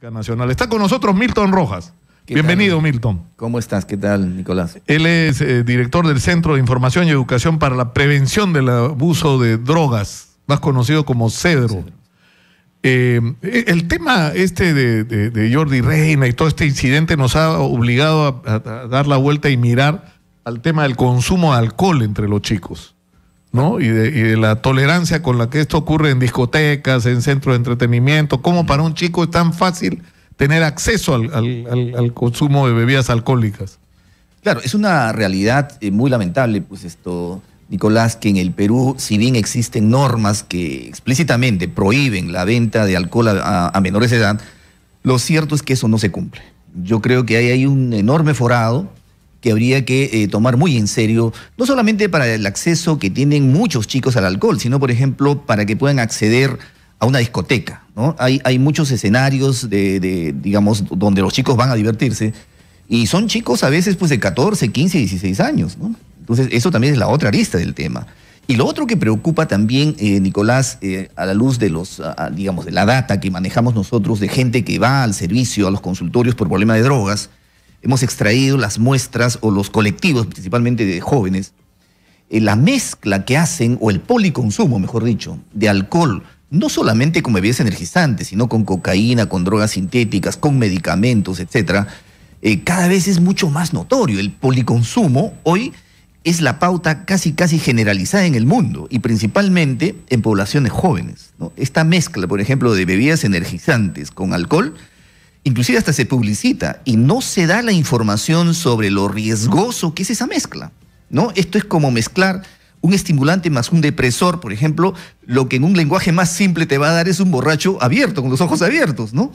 Nacional. Está con nosotros Milton Rojas. Bienvenido, Milton. ¿Cómo estás? ¿Qué tal, Nicolás? Él es eh, director del Centro de Información y Educación para la Prevención del Abuso de Drogas, más conocido como CEDRO. Eh, eh, el tema este de, Jordi Reina y todo este incidente nos ha obligado a dar la vuelta y mirar al tema del consumo de alcohol entre los chicos. ¿no? Y de, y la tolerancia con la que esto ocurre en discotecas, en centros de entretenimiento, cómo para un chico es tan fácil tener acceso al, consumo de bebidas alcohólicas. Claro, es una realidad eh, muy lamentable, pues esto, Nicolás, que en el Perú, si bien existen normas que explícitamente prohíben la venta de alcohol a, a menores de edad, lo cierto es que eso no se cumple. Yo creo que ahí hay un enorme forado que habría que eh, tomar muy en serio, no solamente para el acceso que tienen muchos chicos al alcohol, sino, por ejemplo, para que puedan acceder a una discoteca. ¿no? Hay, hay muchos escenarios de, digamos, donde los chicos van a divertirse y son chicos a veces pues, de 14, 15, 16 años. Entonces, eso también es la otra arista del tema. Y lo otro que preocupa también, eh, Nicolás, eh, a la luz de los, digamos, de la data que manejamos nosotros de gente que va al servicio, a los consultorios por problema de drogas, hemos extraído las muestras o los colectivos, principalmente de jóvenes, eh, la mezcla que hacen, o el policonsumo, mejor dicho, de alcohol, no solamente con bebidas energizantes, sino con cocaína, con drogas sintéticas, con medicamentos, etc., eh, cada vez es mucho más notorio. El policonsumo hoy es la pauta casi casi generalizada en el mundo y principalmente en poblaciones jóvenes. Esta mezcla, por ejemplo, de bebidas energizantes con alcohol inclusive hasta se publicita y no se da la información sobre lo riesgoso que es esa mezcla, ¿no? Esto es como mezclar un estimulante más un depresor, por ejemplo, lo que en un lenguaje más simple te va a dar es un borracho abierto, con los ojos abiertos, ¿no?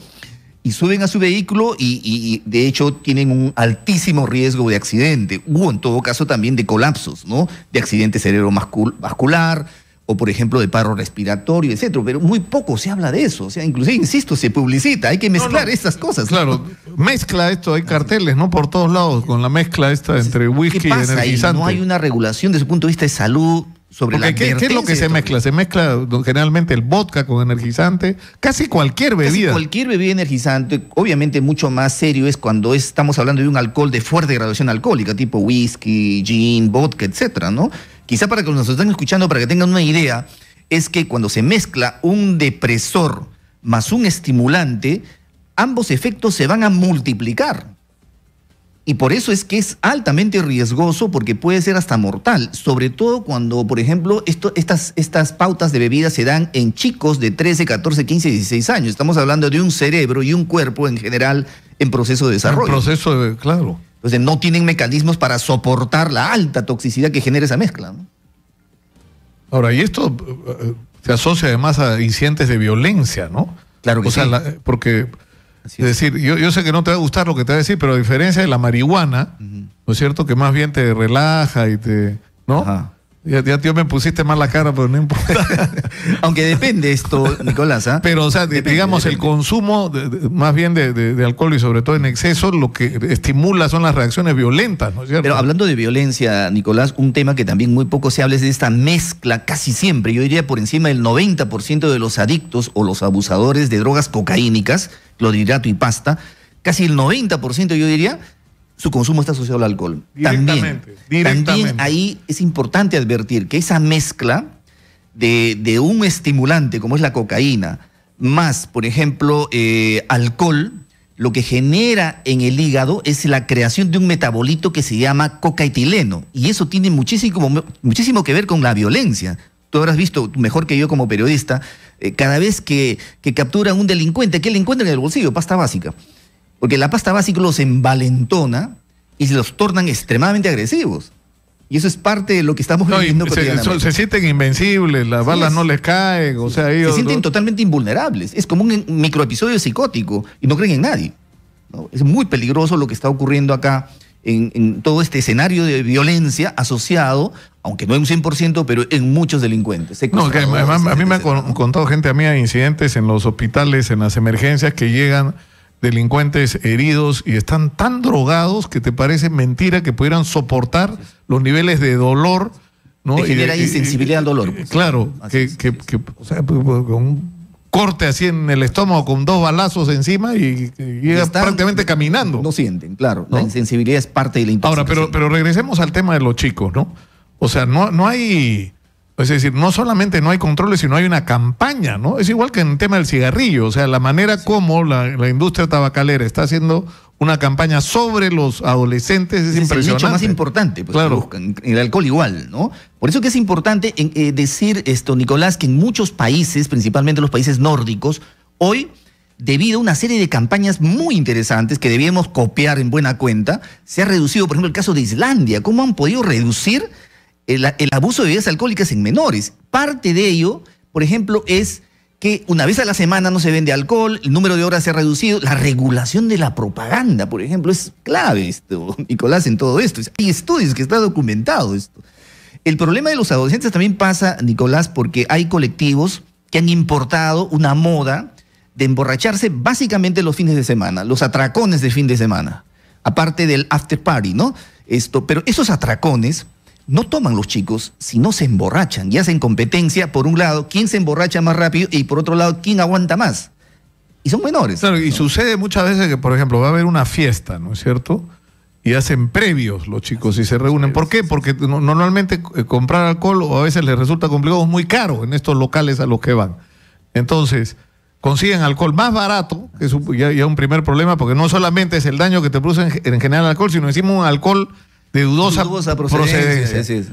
Y suben a su vehículo y, de hecho tienen un altísimo riesgo de accidente, o en todo caso también de colapsos, ¿no? De accidente cerebrovascular, o por ejemplo de paro respiratorio, etcétera, pero muy poco se habla de eso, o sea, inclusive, insisto, se publicita, hay que mezclar estas cosas. Claro, mezcla esto, hay carteles, ¿no? Por todos lados, con la mezcla esta entre whisky y energizante. No hay una regulación desde el punto de vista de salud sobre la ¿qué, ¿qué, es lo que se mezcla? Se mezcla generalmente el vodka con energizante, casi cualquier bebida. Casi cualquier bebida energizante, obviamente mucho más serio es cuando estamos hablando de un alcohol de fuerte graduación alcohólica, tipo whisky, gin, vodka, etcétera, ¿no? quizá para que nos están escuchando, para que tengan una idea, es que cuando se mezcla un depresor más un estimulante, ambos efectos se van a multiplicar. Y por eso es que es altamente riesgoso porque puede ser hasta mortal, sobre todo cuando, por ejemplo, esto, estas, estas pautas de bebida se dan en chicos de 13, 14, 15, 16 años. Estamos hablando de un cerebro y un cuerpo en general en proceso de desarrollo. En proceso de, claro. Entonces no tienen mecanismos para soportar la alta toxicidad que genera esa mezcla. ¿no? Ahora, y esto eh, eh, se asocia además a incidentes de violencia, ¿no? Claro que o sea, eh, porque, es. decir, yo, sé que no te va a gustar lo que te va a decir, pero a diferencia de la marihuana, ¿no es cierto? Que más bien te relaja y te, ¿no? Ajá. Ya, tío, me pusiste mal la cara, pero no importa. Aunque depende esto, Nicolás. ¿ah? Pero, o sea, digamos, el consumo más bien de, alcohol y sobre todo en exceso, lo que estimula son las reacciones violentas, ¿no es cierto? Pero hablando de violencia, Nicolás, un tema que también muy poco se habla es de esta mezcla casi siempre. Yo diría por encima del 90% de los adictos o los abusadores de drogas cocaínicas, clorhidrato y pasta, casi el 90% yo diría, su consumo está asociado al alcohol. también, ahí es importante advertir que esa mezcla de, un estimulante como es la cocaína, más, por ejemplo, eh, alcohol, lo que genera en el hígado es la creación de un metabolito que se llama cocaetileno. Y eso tiene muchísimo, muchísimo que ver con la violencia. Tú habrás visto, mejor que yo como periodista, eh, cada vez que, captura capturan un delincuente, ¿qué le encuentran en el bolsillo? Pasta básica. Porque la pasta básica los envalentona y se los tornan extremadamente agresivos. Y eso es parte de lo que estamos viviendo Se, sienten invencibles, las balas no les caen, o sea, Se sienten totalmente invulnerables. Es como un microepisodio psicótico y no creen en nadie. ¿no? Es muy peligroso lo que está ocurriendo acá en, todo este escenario de violencia asociado, aunque no en un 100%, pero en muchos delincuentes. a mí me han contado gente a mí hay incidentes en los hospitales, en las emergencias que llegan delincuentes heridos y están tan drogados que te parece mentira que pudieran soportar los niveles de dolor. ¿no? Que genera insensibilidad al dolor. Claro, que, que, un corte así en el estómago con dos balazos encima y, prácticamente caminando. No sienten, claro. La insensibilidad es parte de la Ahora, pero, pero regresemos al tema de los chicos, ¿no? O sea, no, no hay es decir, no solamente no hay controles, sino hay una campaña, ¿no? Es igual que en el tema del cigarrillo, o sea, la manera como la, industria tabacalera está haciendo una campaña sobre los adolescentes es, impresionante. Es más importante, pues, claro. El alcohol igual, ¿no? Por eso que es importante eh, decir esto, Nicolás, que en muchos países, principalmente los países nórdicos, hoy debido a una serie de campañas muy interesantes que debíamos copiar en buena cuenta, se ha reducido, por ejemplo, el caso de Islandia. ¿Cómo han podido reducir el, abuso de bebidas alcohólicas en menores. Parte de ello, por ejemplo, es que una vez a la semana no se vende alcohol, el número de horas se ha reducido, la regulación de la propaganda, por ejemplo, es clave esto, Nicolás, en todo esto. Hay estudios que está documentado esto. El problema de los adolescentes también pasa, Nicolás, porque hay colectivos que han importado una moda de emborracharse básicamente los fines de semana, los atracones de fin de semana, aparte del after party, ¿no? Esto, pero esos atracones no toman los chicos si no se emborrachan y hacen competencia, por un lado, quién se emborracha más rápido y por otro lado, quién aguanta más. Y son menores. Claro, y sucede muchas veces que, por ejemplo, va a haber una fiesta, ¿no es cierto? Y hacen previos los chicos y se reúnen. ¿Por qué? Porque normalmente eh, comprar alcohol o a veces les resulta complicado, es muy caro en estos locales a los que van. Entonces, consiguen alcohol más barato, que es ya, un primer problema, porque no solamente es el daño que te produce en, general el alcohol, sino decimos un alcohol de dudosa, procedencia.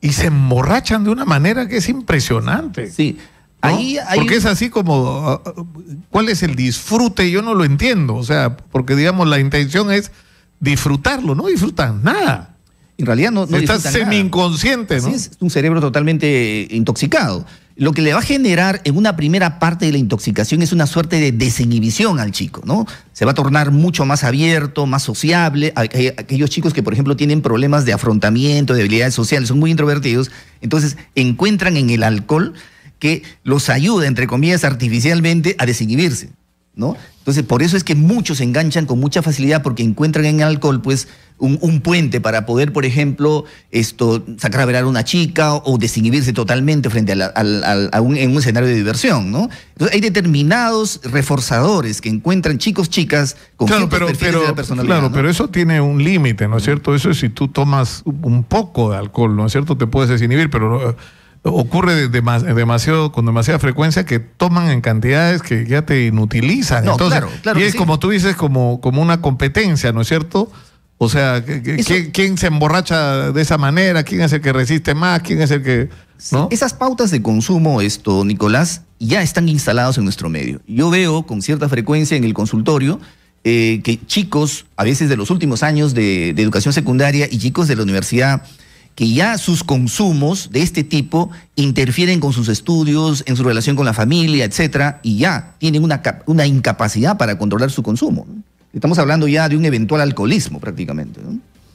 Y se emborrachan de una manera que es impresionante. Sí. Ahí, Porque es así como, ah, ah, ¿cuál es el disfrute? Yo no lo entiendo, o sea, porque digamos la intención es disfrutarlo, no disfrutan nada en realidad no, no Está semi-inconsciente, ¿no? Es un cerebro totalmente eh, intoxicado. Lo que le va a generar en una primera parte de la intoxicación es una suerte de desinhibición al chico, ¿no? Se va a tornar mucho más abierto, más sociable. Aquellos chicos que, por ejemplo, tienen problemas de afrontamiento, de habilidades sociales, son muy introvertidos, entonces encuentran en el alcohol que los ayuda, entre comillas, artificialmente a desinhibirse. Entonces, por eso es que muchos se enganchan con mucha facilidad porque encuentran en el alcohol, pues, un, puente para poder, por ejemplo, esto, sacar a ver a una chica o desinhibirse totalmente frente a, en un escenario de diversión, ¿no? Entonces, hay determinados reforzadores que encuentran chicos, chicas, con claro, pero, de personalidad. Claro, pero eso tiene un límite, ¿no es cierto? Eso es si tú tomas un poco de alcohol, ¿no es cierto? Te puedes desinhibir, pero ocurre demasiado, con demasiada frecuencia que toman en cantidades que ya te inutilizan. y es como tú dices, como, como una competencia, ¿no es cierto? O sea, ¿quién, se emborracha de esa manera? ¿Quién es el que resiste más? ¿Quién es el que... esas pautas de consumo, esto, Nicolás, ya están instalados en nuestro medio. Yo veo con cierta frecuencia en el consultorio eh, que chicos, a veces de los últimos años de educación secundaria y chicos de la universidad, que ya sus consumos de este tipo interfieren con sus estudios, en su relación con la familia, etcétera, y ya tienen una, una incapacidad para controlar su consumo. Estamos hablando ya de un eventual alcoholismo prácticamente.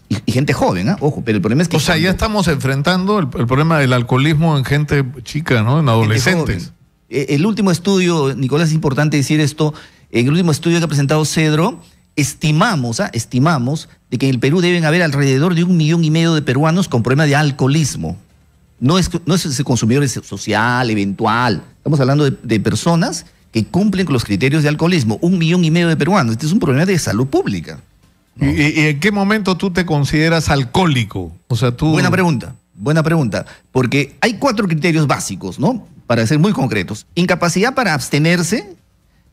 Y, gente joven, ¿ah? ojo, pero el problema es que... O sea, ya estamos enfrentando el, problema del alcoholismo en gente chica, ¿no? En adolescentes. E, el último estudio, Nicolás, es importante decir esto, el último estudio que ha presentado Cedro, estimamos, ¿ah? estimamos de que en el Perú deben haber alrededor de un millón y medio de peruanos con problema de alcoholismo. No es, no es ese consumidor social, eventual. Estamos hablando de, personas que cumplen con los criterios de alcoholismo. Un millón y medio de peruanos. Este es un problema de salud pública. ¿Y, ¿Y, en qué momento tú te consideras alcohólico? O sea, tú... Buena pregunta, buena pregunta. Porque hay cuatro criterios básicos, ¿no? Para ser muy concretos. Incapacidad para abstenerse,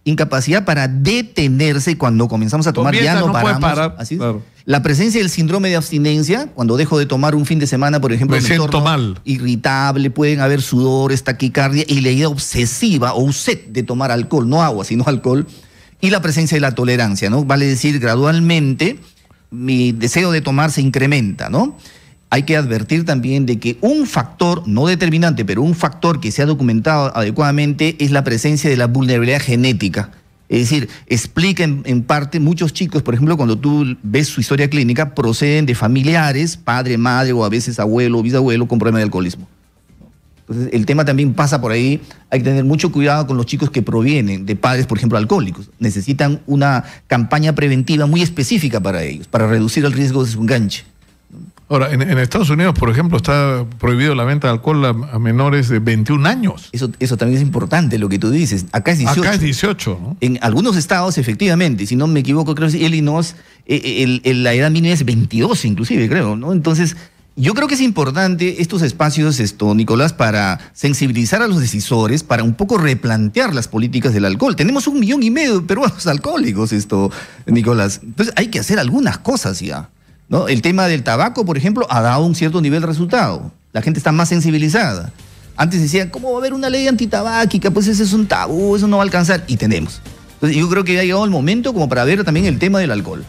incapacidad para detenerse cuando comenzamos a tomar, ya no, paramos. La presencia del síndrome de abstinencia, cuando dejo de tomar un fin de semana, por ejemplo, me siento Irritable, pueden haber sudores, taquicardia y la idea obsesiva o sed de tomar alcohol, no agua, sino alcohol. Y la presencia de la tolerancia, ¿no? Vale decir, gradualmente mi deseo de tomar se incrementa, ¿no? hay que advertir también de que un factor, no determinante, pero un factor que se ha documentado adecuadamente es la presencia de la vulnerabilidad genética. Es decir, explica en, parte, muchos chicos, por ejemplo, cuando tú ves su historia clínica, proceden de familiares, padre, madre o a veces abuelo o bisabuelo con problemas de alcoholismo. Entonces, el tema también pasa por ahí. Hay que tener mucho cuidado con los chicos que provienen de padres, por ejemplo, alcohólicos. Necesitan una campaña preventiva muy específica para ellos, para reducir el riesgo de su enganche. Ahora, en, Estados Unidos, por ejemplo, está prohibido la venta de alcohol a, menores de 21 años. Eso, eso también es importante, lo que tú dices. Acá es 18. Acá es 18, ¿no? En algunos estados, efectivamente, si no me equivoco, creo que Illinois, eh, eh, el, el, la edad mínima es 22 inclusive, creo, ¿no? Entonces, yo creo que es importante estos espacios, esto, Nicolás, para sensibilizar a los decisores, para un poco replantear las políticas del alcohol. Tenemos un millón y medio de peruanos alcohólicos, esto, Nicolás. Entonces hay que hacer algunas cosas ya. El tema del tabaco, por ejemplo, ha dado un cierto nivel de resultado. La gente está más sensibilizada. Antes decían, ¿cómo va a haber una ley antitabáquica? Pues ese es un tabú, eso no va a alcanzar. Y tenemos. yo creo que ya ha llegado el momento como para ver también el tema del alcohol.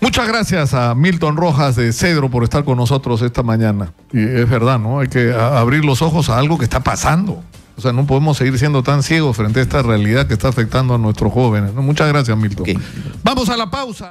Muchas gracias a Milton Rojas de Cedro por estar con nosotros esta mañana. Y es verdad, ¿no? Hay que abrir los ojos a algo que está pasando. O sea, no podemos seguir siendo tan ciegos frente a esta realidad que está afectando a nuestros jóvenes. Muchas gracias, Milton. Vamos a la pausa.